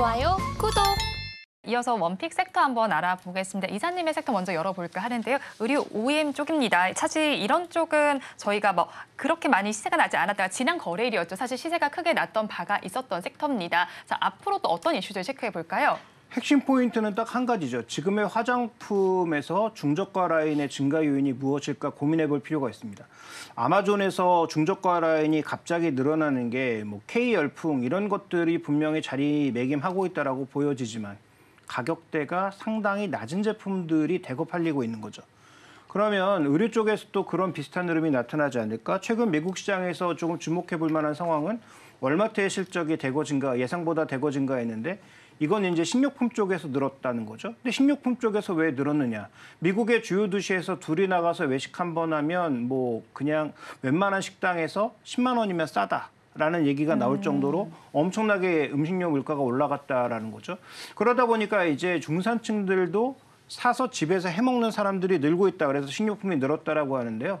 좋아요, 구독! 이어서 원픽 섹터 한번 알아보겠습니다. 이사님의 섹터 먼저 열어볼까 하는데요. 의류 OEM 쪽입니다. 사실 이런 쪽은 저희가 뭐 그렇게 많이 시세가 나지 않았다가 지난 거래일이었죠. 사실 시세가 크게 났던 바가 있었던 섹터입니다. 자, 앞으로 또 어떤 이슈들 체크해볼까요? 핵심 포인트는 딱 한 가지죠. 지금의 화장품에서 중저가 라인의 증가 요인이 무엇일까 고민해 볼 필요가 있습니다. 아마존에서 중저가 라인이 갑자기 늘어나는 게뭐 K 열풍 이런 것들이 분명히 자리매김하고 있다고 보여지지만 가격대가 상당히 낮은 제품들이 대거 팔리고 있는 거죠. 그러면 의류 쪽에서도 그런 비슷한 흐름이 나타나지 않을까? 최근 미국 시장에서 조금 주목해 볼 만한 상황은 월마트의 실적이 대거 증가, 예상보다 대거 증가했는데 이건 이제 식료품 쪽에서 늘었다는 거죠. 근데 식료품 쪽에서 왜 늘었느냐? 미국의 주요 도시에서 둘이 나가서 외식 한 번 하면 뭐 그냥 웬만한 식당에서 10만 원이면 싸다. 라는 얘기가 나올 음. 정도로 엄청나게 음식료 물가가 올라갔다라는 거죠. 그러다 보니까 이제 중산층들도 사서 집에서 해먹는 사람들이 늘고 있다 그래서 식료품이 늘었다라고 하는데요.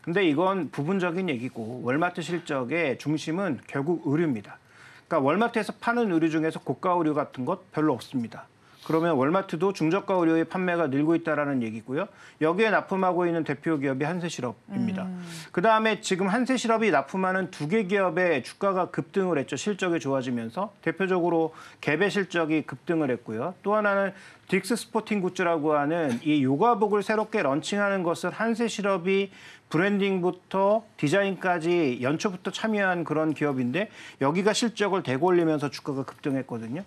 근데 이건 부분적인 얘기고 월마트 실적의 중심은 결국 의류입니다. 그러니까 월마트에서 파는 의류 중에서 고가 의류 같은 것 별로 없습니다. 그러면 월마트도 중저가 의료의 판매가 늘고 있다라는 얘기고요. 여기에 납품하고 있는 대표 기업이 한세실업입니다. 음. 그다음에 지금 한세실업이 납품하는 두 개 기업의 주가가 급등을 했죠. 실적이 좋아지면서 대표적으로 개배 실적이 급등을 했고요. 또 하나는 딕스 스포팅 굿즈라고 하는 이 요가복을 새롭게 런칭하는 것을 한세실업이 브랜딩부터 디자인까지 연초부터 참여한 그런 기업인데 여기가 실적을 대고 올리면서 주가가 급등했거든요.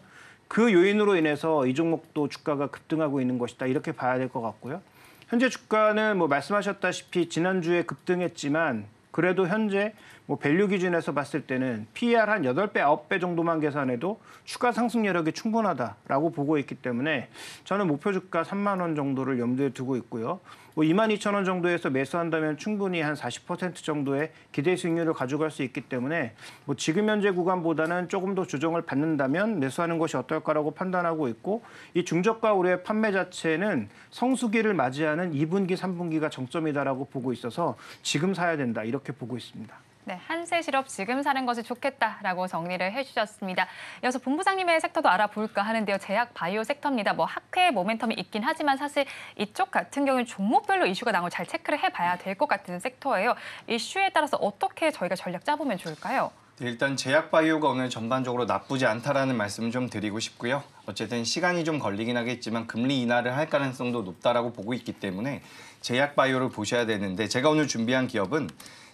그 요인으로 인해서 이 종목도 주가가 급등하고 있는 것이다. 이렇게 봐야 될 것 같고요. 현재 주가는 뭐 말씀하셨다시피 지난주에 급등했지만 그래도 현재 뭐 밸류 기준에서 봤을 때는 PER 한 8배, 9배 정도만 계산해도 추가 상승 여력이 충분하다라고 보고 있기 때문에 저는 목표 주가 3만 원 정도를 염두에 두고 있고요. 뭐 22,000원 정도에서 매수한다면 충분히 한 40% 정도의 기대 수익률을 가져갈 수 있기 때문에 뭐 지금 현재 구간보다는 조금 더 조정을 받는다면 매수하는 것이 어떨까라고 판단하고 있고 이 중저가 우려의 판매 자체는 성수기를 맞이하는 2분기, 3분기가 정점이다라고 보고 있어서 지금 사야 된다 이렇게 보고 있습니다. 네, 한세 실업 지금 사는 것이 좋겠다라고 정리를 해주셨습니다. 이어서 본부장님의 섹터도 알아볼까 하는데요. 제약 바이오 섹터입니다. 뭐 학회 모멘텀이 있긴 하지만 사실 이쪽 같은 경우는 종목별로 이슈가 나온 잘 체크를 해봐야 될 것 같은 섹터예요. 이슈에 따라서 어떻게 저희가 전략 짜보면 좋을까요? 네, 일단 제약 바이오가 오늘 전반적으로 나쁘지 않다라는 말씀을 좀 드리고 싶고요. 어쨌든 시간이 좀 걸리긴 하겠지만 금리 인하를 할 가능성도 높다라고 보고 있기 때문에 제약 바이오를 보셔야 되는데 제가 오늘 준비한 기업은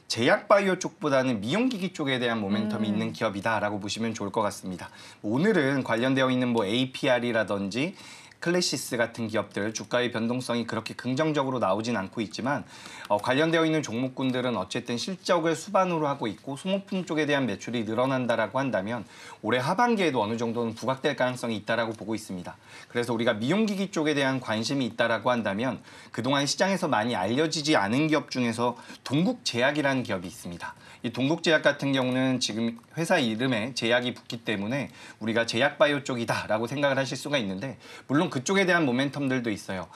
제약바이오 쪽보다는 미용기기 쪽에 대한 모멘텀이 음. 있는 기업이다라고 보시면 좋을 것 같습니다. 오늘은 관련되어 있는 뭐 APR이라든지 클래시스 같은 기업들 주가의 변동성이 그렇게 긍정적으로 나오진 않고 있지만 어, 관련되어 있는 종목군들은 어쨌든 실적을 수반으로 하고 있고 소모품 쪽에 대한 매출이 늘어난다라고 한다면 올해 하반기에도 어느 정도는 부각될 가능성이 있다라고 보고 있습니다. 그래서 우리가 미용기기 쪽에 대한 관심이 있다라고 한다면 그동안 시장에서 많이 알려지지 않은 기업 중에서 동국제약이라는 기업이 있습니다. 이 동국제약 같은 경우는 지금 회사 이름에 제약이 붙기 때문에 우리가 제약바이오 쪽이다라고 생각을 하실 수가 있는데 물론 그쪽에 대한 모멘텀들도 있어요.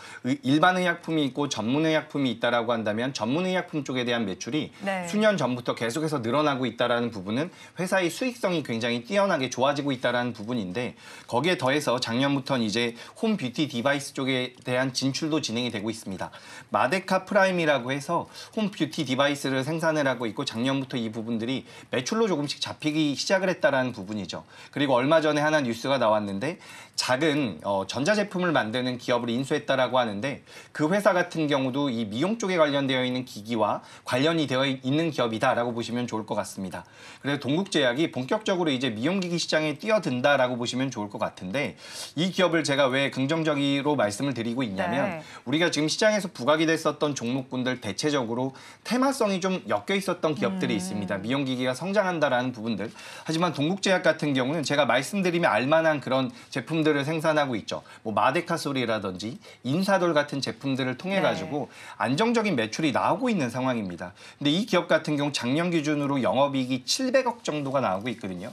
일반 의약품이 있고 전문 의약품이 있다라고 한다면 전문 의약품 쪽에 대한 매출이 네. 수년 전부터 계속해서 늘어나고 있다라는 부분은 회사의 수익성이 굉장히 뛰어나게 좋아지고 있다라는 부분인데 거기에 더해서 작년부터는 이제 홈 뷰티 디바이스 쪽에 대한 진출도 진행이 되고 있습니다. 마데카 프라임이라고 해서 홈 뷰티 디바이스를 생산을 하고 있고 작년부터 이 부분들이 매출로 조금씩 잡히기 시작을 했다라는 부분이죠. 그리고 얼마 전에 하나 뉴스가 나왔는데 작은 어, 전자제품 제품을 만드는 기업을 인수했다라고 하는데 그 회사 같은 경우도 이 미용 쪽에 관련되어 있는 기기와 관련이 되어 있는 기업이다라고 보시면 좋을 것 같습니다. 그래서 동국제약이 본격적으로 이제 미용기기 시장에 뛰어든다라고 보시면 좋을 것 같은데 이 기업을 제가 왜 긍정적으로 말씀을 드리고 있냐면 네. 우리가 지금 시장에서 부각이 됐었던 종목군들 대체적으로 테마성이 좀 엮여 있었던 기업들이 음. 있습니다. 미용기기가 성장한다라는 부분들. 하지만 동국제약 같은 경우는 제가 말씀드리면 알만한 그런 제품들을 생산하고 있죠. 뭐 마데카솔이라든지 인사돌 같은 제품들을 통해 네. 가지고 네. 안정적인 매출이 나오고 있는 상황입니다. 근데 이 기업 같은 경우 작년 기준으로 영업이익이 700억 정도가 나오고 있거든요.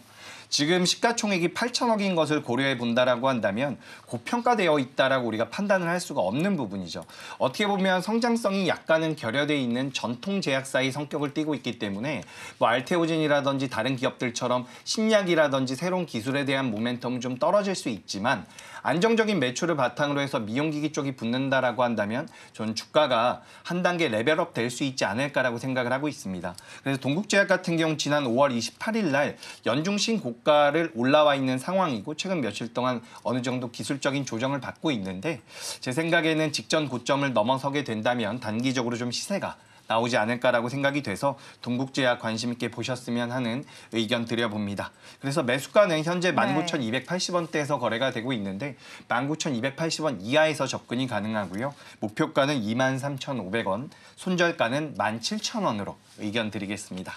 지금 시가총액이 8천억인 것을 고려해 본다라고 한다면 고평가되어 있다라고 우리가 판단을 할 수가 없는 부분이죠. 어떻게 보면 성장성이 약간은 결여되어 있는 전통 제약사의 성격을 띠고 있기 때문에 뭐 알테오진이라든지 다른 기업들처럼 신약이라든지 새로운 기술에 대한 모멘텀은 좀 떨어질 수 있지만 안정적인 매출을 바탕으로 해서 미용기기 쪽이 붙는다라고 한다면 전 주가가 한 단계 레벨업 될 수 있지 않을까라고 생각을 하고 있습니다. 그래서 동국제약 같은 경우 지난 5월 28일 날 연중신 고가를 올라와 있는 상황이고 최근 며칠 동안 어느 정도 기술적인 조정을 받고 있는데 제 생각에는 직전 고점을 넘어서게 된다면 단기적으로 좀 시세가 나오지 않을까라고 생각이 돼서 동국제약 관심 있게 보셨으면 하는 의견 드려봅니다. 그래서 매수가는 현재 19,280원대에서 거래가 되고 있는데 19,280원 이하에서 접근이 가능하고요. 목표가는 23,500원, 손절가는 17,000원으로 의견 드리겠습니다.